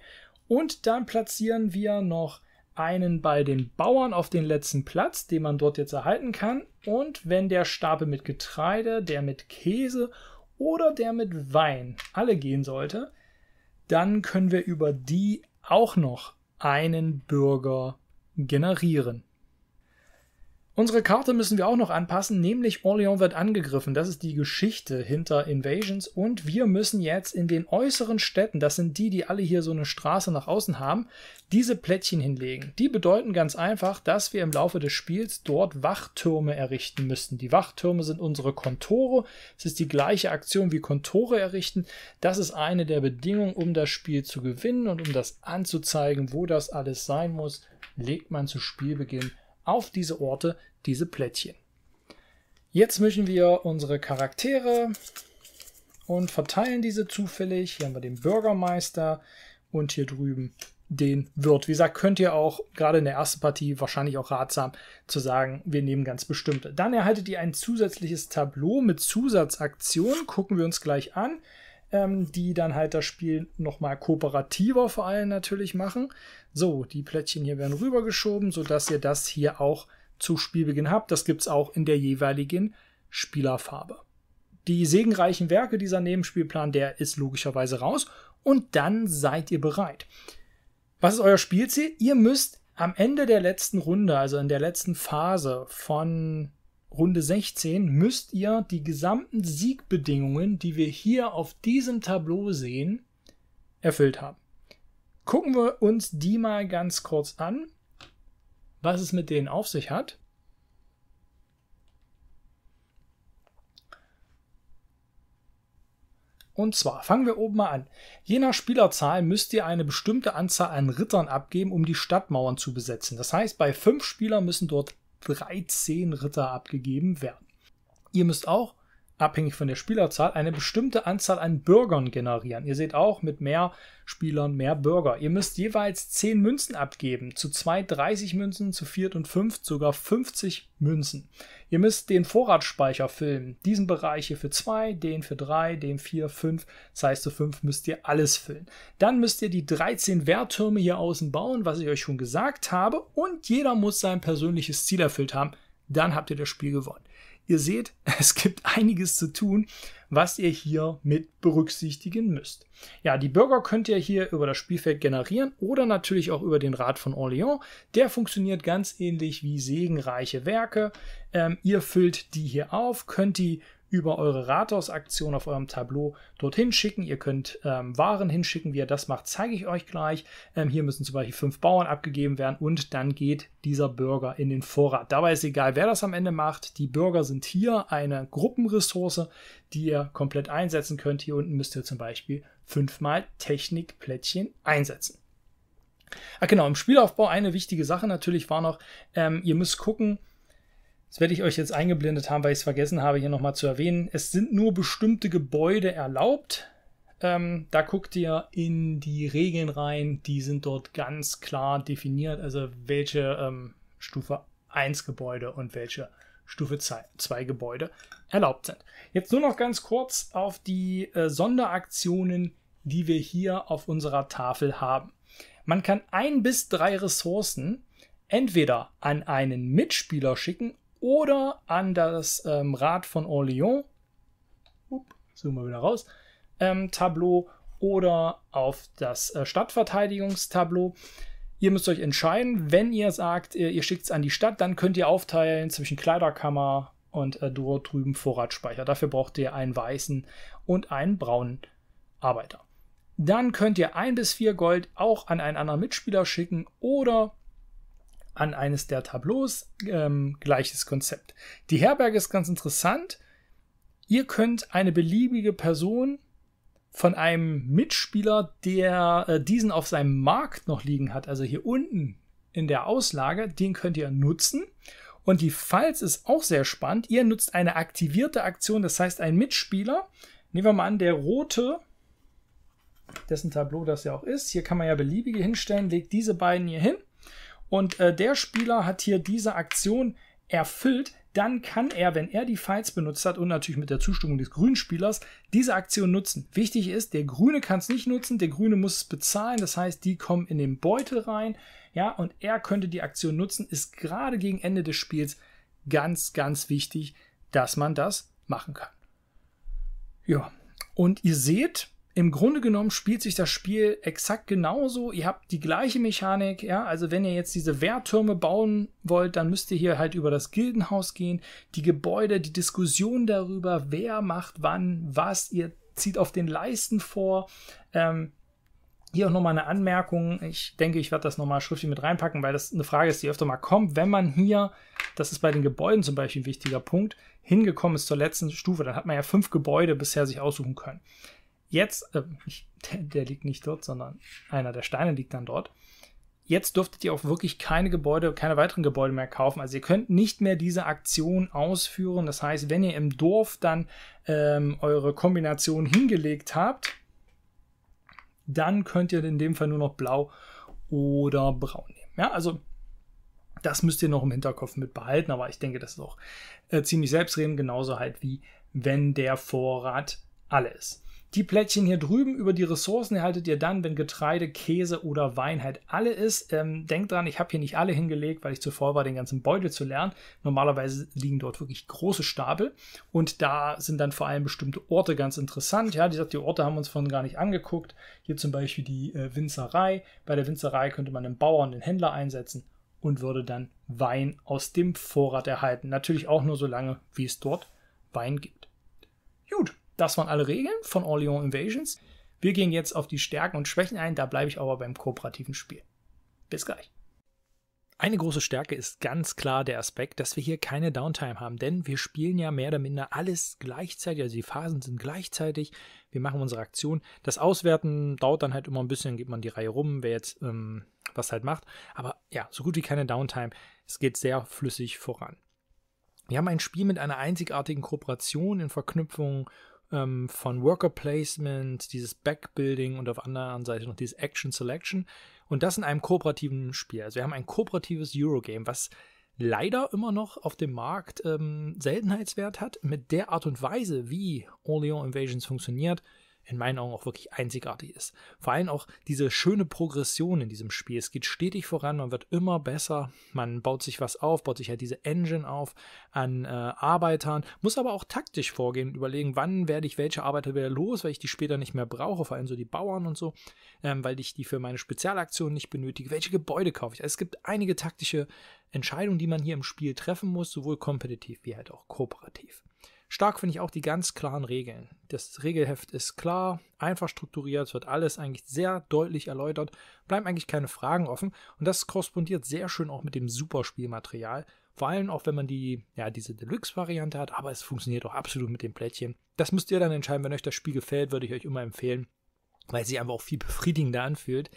Und dann platzieren wir noch einen bei den Bauern auf den letzten Platz, den man dort jetzt erhalten kann. Und wenn der Stapel mit Getreide, der mit Käse oder der mit Wein alle gehen sollte, dann können wir über die auch noch einen Bürger generieren. Unsere Karte müssen wir auch noch anpassen, nämlich Orléans wird angegriffen. Das ist die Geschichte hinter Invasions. Und wir müssen jetzt in den äußeren Städten, das sind die, die alle hier so eine Straße nach außen haben, diese Plättchen hinlegen. Die bedeuten ganz einfach, dass wir im Laufe des Spiels dort Wachtürme errichten müssen. Die Wachtürme sind unsere Kontore. Es ist die gleiche Aktion wie Kontore errichten. Das ist eine der Bedingungen, um das Spiel zu gewinnen und um das anzuzeigen, wo das alles sein muss, legt man zu Spielbeginn auf diese Orte diese Plättchen. Jetzt mischen wir unsere Charaktere und verteilen diese zufällig. Hier haben wir den Bürgermeister und hier drüben den Wirt. Wie gesagt, könnt ihr auch gerade in der ersten Partie wahrscheinlich auch ratsam zu sagen, wir nehmen ganz bestimmte. Dann erhaltet ihr ein zusätzliches Tableau mit Zusatzaktionen. Gucken wir uns gleich an ähm, die dann halt das Spiel nochmal kooperativer vor allem natürlich machen. So, die Plättchen hier werden rübergeschoben, sodass ihr das hier auch zu Spielbeginn habt. Das gibt es auch in der jeweiligen Spielerfarbe. Die segenreichen Werke dieser Nebenspielplan, der ist logischerweise raus. Und dann seid ihr bereit. Was ist euer Spielziel? Ihr müsst am Ende der letzten Runde, also in der letzten Phase von Runde 16 müsst ihr die gesamten Siegbedingungen, die wir hier auf diesem Tableau sehen, erfüllt haben. Gucken wir uns die mal ganz kurz an, was es mit denen auf sich hat. Und zwar fangen wir oben mal an. Je nach Spielerzahl müsst ihr eine bestimmte Anzahl an Rittern abgeben, um die Stadtmauern zu besetzen. Das heißt, bei fünf Spielern müssen dort 13 Ritter abgegeben werden. Ihr müsst auch, abhängig von der Spielerzahl, eine bestimmte Anzahl an Bürgern generieren. Ihr seht auch, mit mehr Spielern mehr Bürger. Ihr müsst jeweils 10 Münzen abgeben, zu 2 30 Münzen, zu 4 und 5 sogar 50 Münzen. Ihr müsst den Vorratsspeicher füllen. Diesen Bereich hier für 2, den für 3, den 4, 5. Das heißt, zu 5 müsst ihr alles füllen. Dann müsst ihr die 13 Wehrtürme hier außen bauen, was ich euch schon gesagt habe. Und jeder muss sein persönliches Ziel erfüllt haben. Dann habt ihr das Spiel gewonnen. Ihr seht, [laughs] es gibt einiges zu tun, was ihr hier mit berücksichtigen müsst. Ja, die Bürger könnt ihr hier über das Spielfeld generieren oder natürlich auch über den Rat von Orléans. Der funktioniert ganz ähnlich wie segenreiche Werke. Ähm, ihr füllt die hier auf, könnt die über eure Rathausaktion auf eurem Tableau dorthin schicken. Ihr könnt ähm, Waren hinschicken. Wie ihr das macht, zeige ich euch gleich. Ähm, hier müssen zum Beispiel fünf Bauern abgegeben werden und dann geht dieser Bürger in den Vorrat. Dabei ist egal, wer das am Ende macht. Die Bürger sind hier eine Gruppenressource, die ihr komplett einsetzen könnt. Hier unten müsst ihr zum Beispiel fünfmal Technikplättchen einsetzen. Ah, genau, im Spielaufbau eine wichtige Sache natürlich war noch, ähm, ihr müsst gucken, das werde ich euch jetzt eingeblendet haben, weil ich es vergessen habe, hier nochmal zu erwähnen. Es sind nur bestimmte Gebäude erlaubt. Ähm, da guckt ihr in die Regeln rein. Die sind dort ganz klar definiert. Also welche ähm, Stufe 1 Gebäude und welche Stufe 2 Gebäude erlaubt sind. Jetzt nur noch ganz kurz auf die äh, Sonderaktionen, die wir hier auf unserer Tafel haben. Man kann ein bis drei Ressourcen entweder an einen Mitspieler schicken oder an das ähm, Rad von Orléans, zoomen wir wieder raus, ähm, Tableau oder auf das äh, Stadtverteidigungstableau. Ihr müsst euch entscheiden, wenn ihr sagt, äh, ihr, ihr schickt es an die Stadt, dann könnt ihr aufteilen zwischen Kleiderkammer und äh, dort drüben Vorratsspeicher. Dafür braucht ihr einen weißen und einen braunen Arbeiter. Dann könnt ihr ein bis vier Gold auch an einen anderen Mitspieler schicken oder an eines der Tableaus. Ähm, gleiches Konzept. Die Herberge ist ganz interessant. Ihr könnt eine beliebige Person von einem Mitspieler, der äh, diesen auf seinem Markt noch liegen hat, also hier unten in der Auslage, den könnt ihr nutzen. Und die Falls ist auch sehr spannend. Ihr nutzt eine aktivierte Aktion, das heißt ein Mitspieler. Nehmen wir mal an, der rote, dessen Tableau das ja auch ist. Hier kann man ja beliebige hinstellen, legt diese beiden hier hin und äh, der Spieler hat hier diese Aktion erfüllt, dann kann er, wenn er die Fights benutzt hat und natürlich mit der Zustimmung des grünen Spielers, diese Aktion nutzen. Wichtig ist, der Grüne kann es nicht nutzen, der Grüne muss es bezahlen, das heißt, die kommen in den Beutel rein, ja, und er könnte die Aktion nutzen, ist gerade gegen Ende des Spiels ganz, ganz wichtig, dass man das machen kann. Ja, und ihr seht, im Grunde genommen spielt sich das Spiel exakt genauso. Ihr habt die gleiche Mechanik, ja. Also wenn ihr jetzt diese Wehrtürme bauen wollt, dann müsst ihr hier halt über das Gildenhaus gehen, die Gebäude, die Diskussion darüber, wer macht wann was. Ihr zieht auf den Leisten vor. Ähm, hier auch nochmal eine Anmerkung. Ich denke, ich werde das nochmal schriftlich mit reinpacken, weil das eine Frage ist, die öfter mal kommt. Wenn man hier, das ist bei den Gebäuden zum Beispiel ein wichtiger Punkt, hingekommen ist zur letzten Stufe, dann hat man ja fünf Gebäude bisher sich aussuchen können. Jetzt, äh, [laughs] der, der liegt nicht dort, sondern einer der Steine liegt dann dort. Jetzt dürftet ihr auch wirklich keine Gebäude, keine weiteren Gebäude mehr kaufen. Also ihr könnt nicht mehr diese Aktion ausführen. Das heißt, wenn ihr im Dorf dann ähm, eure Kombination hingelegt habt, dann könnt ihr in dem Fall nur noch blau oder braun nehmen. Ja, also das müsst ihr noch im Hinterkopf mit behalten, aber ich denke, das ist auch äh, ziemlich selbstredend, genauso halt wie wenn der Vorrat alle ist. Die Plättchen hier drüben über die Ressourcen erhaltet ihr dann, wenn Getreide, Käse oder Wein halt alle ist. Ähm, denkt dran, ich habe hier nicht alle hingelegt, weil ich zu voll war, den ganzen Beutel zu lernen. Normalerweise liegen dort wirklich große Stapel und da sind dann vor allem bestimmte Orte ganz interessant. Ja, die, die Orte haben wir uns vorhin gar nicht angeguckt. Hier zum Beispiel die äh, Winzerei. Bei der Winzerei könnte man einen Bauern, einen Händler einsetzen und würde dann Wein aus dem Vorrat erhalten. Natürlich auch nur so lange, wie es dort Wein gibt. Das waren alle Regeln von Orleans Invasions. Wir gehen jetzt auf die Stärken und Schwächen ein, da bleibe ich aber beim kooperativen Spiel. Bis gleich. Eine große Stärke ist ganz klar der Aspekt, dass wir hier keine Downtime haben, denn wir spielen ja mehr oder minder alles gleichzeitig, also die Phasen sind gleichzeitig, wir machen unsere Aktion. Das Auswerten dauert dann halt immer ein bisschen, geht man die Reihe rum, wer jetzt ähm, was halt macht, aber ja, so gut wie keine Downtime, es geht sehr flüssig voran. Wir haben ein Spiel mit einer einzigartigen Kooperation in Verknüpfung ähm, von Worker Placement, dieses Backbuilding und auf anderen Seite noch dieses Action Selection. Und das in einem kooperativen Spiel. Also wir haben ein kooperatives Eurogame, was leider immer noch auf dem Markt ähm, Seltenheitswert hat. Mit der Art und Weise, wie Orleans Invasions funktioniert, in meinen Augen auch wirklich einzigartig ist. Vor allem auch diese schöne Progression in diesem Spiel. Es geht stetig voran, man wird immer besser, man baut sich was auf, baut sich halt diese Engine auf an äh, Arbeitern, muss aber auch taktisch vorgehen und überlegen, wann werde ich welche Arbeiter wieder los, weil ich die später nicht mehr brauche, vor allem so die Bauern und so, ähm, weil ich die für meine Spezialaktionen nicht benötige. Welche Gebäude kaufe ich? Also es gibt einige taktische Entscheidungen, die man hier im Spiel treffen muss, sowohl kompetitiv wie halt auch kooperativ. Stark finde ich auch die ganz klaren Regeln. Das Regelheft ist klar, einfach strukturiert, wird alles eigentlich sehr deutlich erläutert, bleiben eigentlich keine Fragen offen und das korrespondiert sehr schön auch mit dem Superspielmaterial. Vor allem auch, wenn man die, ja, diese Deluxe-Variante hat, aber es funktioniert auch absolut mit dem Plättchen. Das müsst ihr dann entscheiden, wenn euch das Spiel gefällt, würde ich euch immer empfehlen, weil es sich einfach auch viel befriedigender anfühlt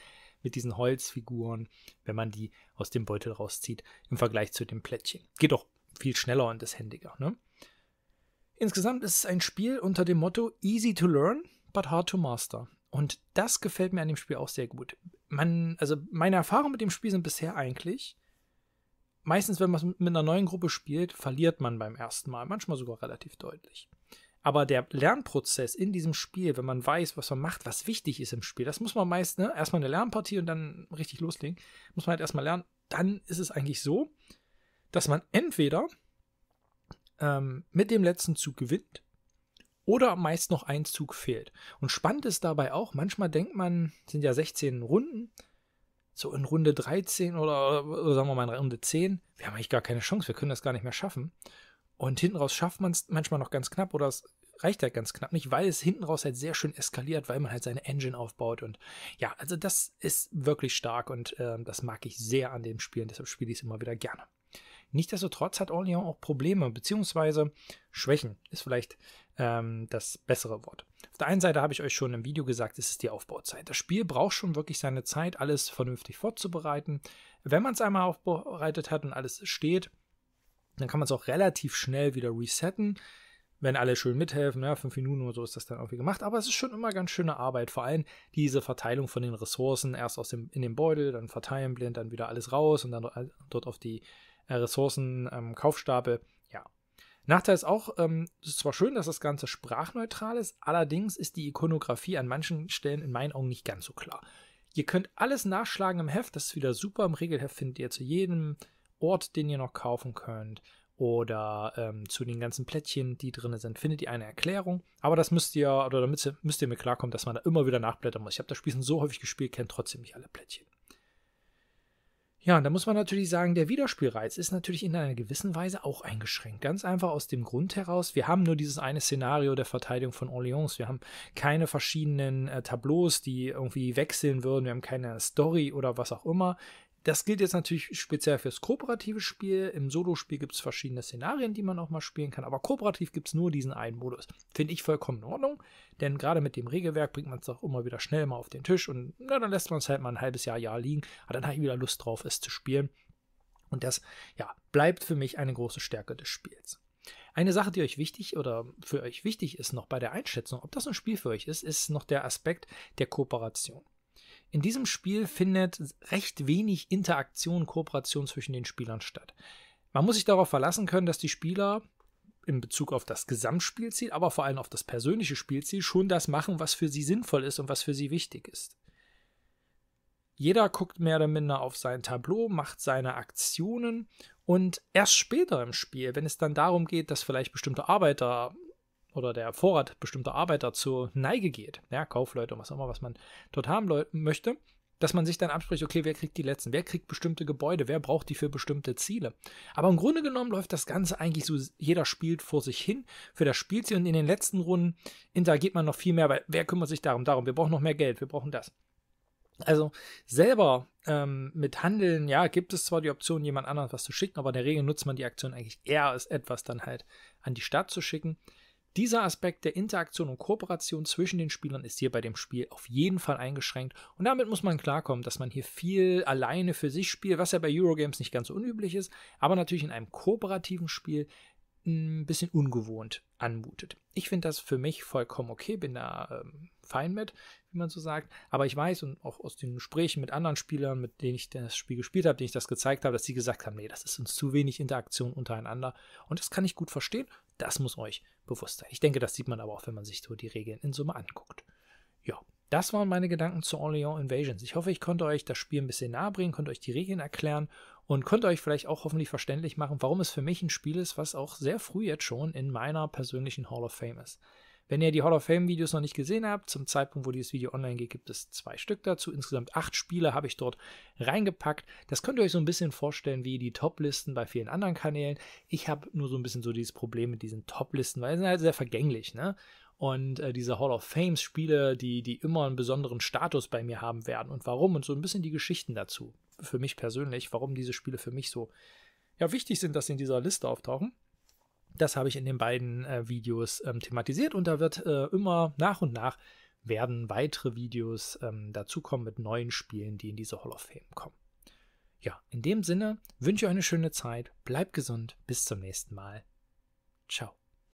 mit diesen Holzfiguren, wenn man die aus dem Beutel rauszieht, im Vergleich zu dem Plättchen. Geht auch viel schneller und ist händiger, ne? Insgesamt ist es ein Spiel unter dem Motto Easy to learn, but hard to master. Und das gefällt mir an dem Spiel auch sehr gut. Man, also meine Erfahrungen mit dem Spiel sind bisher eigentlich, meistens, wenn man mit einer neuen Gruppe spielt, verliert man beim ersten Mal, manchmal sogar relativ deutlich. Aber der Lernprozess in diesem Spiel, wenn man weiß, was man macht, was wichtig ist im Spiel, das muss man meist, ne, erstmal eine Lernpartie und dann richtig loslegen, muss man halt erstmal lernen, dann ist es eigentlich so, dass man entweder ähm, mit dem letzten Zug gewinnt oder meist noch ein Zug fehlt. Und spannend ist dabei auch, manchmal denkt man, sind ja 16 Runden, so in Runde 13 oder, oder sagen wir mal in Runde 10, wir haben eigentlich gar keine Chance, wir können das gar nicht mehr schaffen. Und hinten raus schafft man es manchmal noch ganz knapp oder es reicht halt ganz knapp nicht, weil es hinten raus halt sehr schön eskaliert, weil man halt seine Engine aufbaut. Und ja, also das ist wirklich stark und äh, das mag ich sehr an dem Spiel und deshalb spiele ich es immer wieder gerne. Nichtsdestotrotz hat Orléans auch Probleme beziehungsweise Schwächen, ist vielleicht ähm, das bessere Wort. Auf der einen Seite habe ich euch schon im Video gesagt, es ist die Aufbauzeit. Das Spiel braucht schon wirklich seine Zeit, alles vernünftig vorzubereiten. Wenn man es einmal aufbereitet hat und alles steht, dann kann man es auch relativ schnell wieder resetten wenn alle schön mithelfen, ja, fünf Minuten oder so ist das dann irgendwie gemacht. Aber es ist schon immer ganz schöne Arbeit. Vor allem diese Verteilung von den Ressourcen, erst aus dem, in den Beutel, dann verteilen blind, dann wieder alles raus und dann äh, dort auf die äh, Ressourcen, ähm, Kaufstapel. Ja. Nachteil ist auch, ähm, es ist zwar schön, dass das Ganze sprachneutral ist, allerdings ist die Ikonografie an manchen Stellen in meinen Augen nicht ganz so klar. Ihr könnt alles nachschlagen im Heft, das ist wieder super. Im Regelheft findet ihr zu jedem Ort, den ihr noch kaufen könnt oder ähm, zu den ganzen Plättchen, die drin sind, findet ihr eine Erklärung. Aber das müsst ihr, oder damit müsst ihr mir klarkommen, dass man da immer wieder nachblättern muss. Ich habe das Spiel so häufig gespielt, kennt trotzdem nicht alle Plättchen. Ja, und da muss man natürlich sagen, der Wiederspielreiz ist natürlich in einer gewissen Weise auch eingeschränkt. Ganz einfach aus dem Grund heraus, wir haben nur dieses eine Szenario der Verteidigung von Orleans. Wir haben keine verschiedenen äh, Tableaus, die irgendwie wechseln würden. Wir haben keine Story oder was auch immer. Das gilt jetzt natürlich speziell fürs kooperative Spiel. Im Solospiel gibt es verschiedene Szenarien, die man auch mal spielen kann, aber kooperativ gibt es nur diesen einen Modus. Finde ich vollkommen in Ordnung, denn gerade mit dem Regelwerk bringt man es auch immer wieder schnell mal auf den Tisch und na, dann lässt man es halt mal ein halbes Jahr, Jahr liegen, aber dann habe ich wieder Lust drauf, es zu spielen. Und das, ja, bleibt für mich eine große Stärke des Spiels. Eine Sache, die euch wichtig oder für euch wichtig ist noch bei der Einschätzung, ob das ein Spiel für euch ist, ist noch der Aspekt der Kooperation. In diesem Spiel findet recht wenig Interaktion, Kooperation zwischen den Spielern statt. Man muss sich darauf verlassen können, dass die Spieler in Bezug auf das Gesamtspielziel, aber vor allem auf das persönliche Spielziel schon das machen, was für sie sinnvoll ist und was für sie wichtig ist. Jeder guckt mehr oder minder auf sein Tableau, macht seine Aktionen und erst später im Spiel, wenn es dann darum geht, dass vielleicht bestimmte Arbeiter oder der Vorrat bestimmter Arbeiter zur Neige geht, ja, Kaufleute und was auch immer, was man dort haben möchte, dass man sich dann abspricht, okay, wer kriegt die letzten, wer kriegt bestimmte Gebäude, wer braucht die für bestimmte Ziele. Aber im Grunde genommen läuft das Ganze eigentlich so, jeder spielt vor sich hin für das Spielziel und in den letzten Runden interagiert man noch viel mehr, weil wer kümmert sich darum, darum, wir brauchen noch mehr Geld, wir brauchen das. Also selber ähm, mit Handeln, ja, gibt es zwar die Option, jemand anderes was zu schicken, aber in der Regel nutzt man die Aktion eigentlich eher als etwas dann halt an die Stadt zu schicken. Dieser Aspekt der Interaktion und Kooperation zwischen den Spielern ist hier bei dem Spiel auf jeden Fall eingeschränkt und damit muss man klarkommen, dass man hier viel alleine für sich spielt, was ja bei Eurogames nicht ganz so unüblich ist, aber natürlich in einem kooperativen Spiel ein bisschen ungewohnt anmutet. Ich finde das für mich vollkommen okay, bin da ähm, fein mit, wie man so sagt. Aber ich weiß und auch aus den Gesprächen mit anderen Spielern, mit denen ich das Spiel gespielt habe, denen ich das gezeigt habe, dass sie gesagt haben, nee, das ist uns zu wenig Interaktion untereinander. Und das kann ich gut verstehen. Das muss euch bewusst sein. Ich denke, das sieht man aber auch, wenn man sich so die Regeln in Summe anguckt. Ja, das waren meine Gedanken zu Orleans Invasions. Ich hoffe, ich konnte euch das Spiel ein bisschen nahe bringen, konnte euch die Regeln erklären und konnte euch vielleicht auch hoffentlich verständlich machen, warum es für mich ein Spiel ist, was auch sehr früh jetzt schon in meiner persönlichen Hall of Fame ist. Wenn ihr die Hall of Fame Videos noch nicht gesehen habt, zum Zeitpunkt, wo dieses Video online geht, gibt es zwei Stück dazu. Insgesamt acht Spiele habe ich dort reingepackt. Das könnt ihr euch so ein bisschen vorstellen wie die Top-Listen bei vielen anderen Kanälen. Ich habe nur so ein bisschen so dieses Problem mit diesen Top-Listen, weil sie sind halt sehr vergänglich, ne? und äh, diese Hall of Fame Spiele, die, die immer einen besonderen Status bei mir haben werden und warum und so ein bisschen die Geschichten dazu. Für mich persönlich, warum diese Spiele für mich so ja, wichtig sind, dass sie in dieser Liste auftauchen. Das habe ich in den beiden äh, Videos ähm, thematisiert und da wird äh, immer nach und nach werden weitere Videos ähm, dazukommen mit neuen Spielen, die in diese Hall of Fame kommen. Ja, in dem Sinne wünsche ich euch eine schöne Zeit, bleibt gesund, bis zum nächsten Mal. Ciao.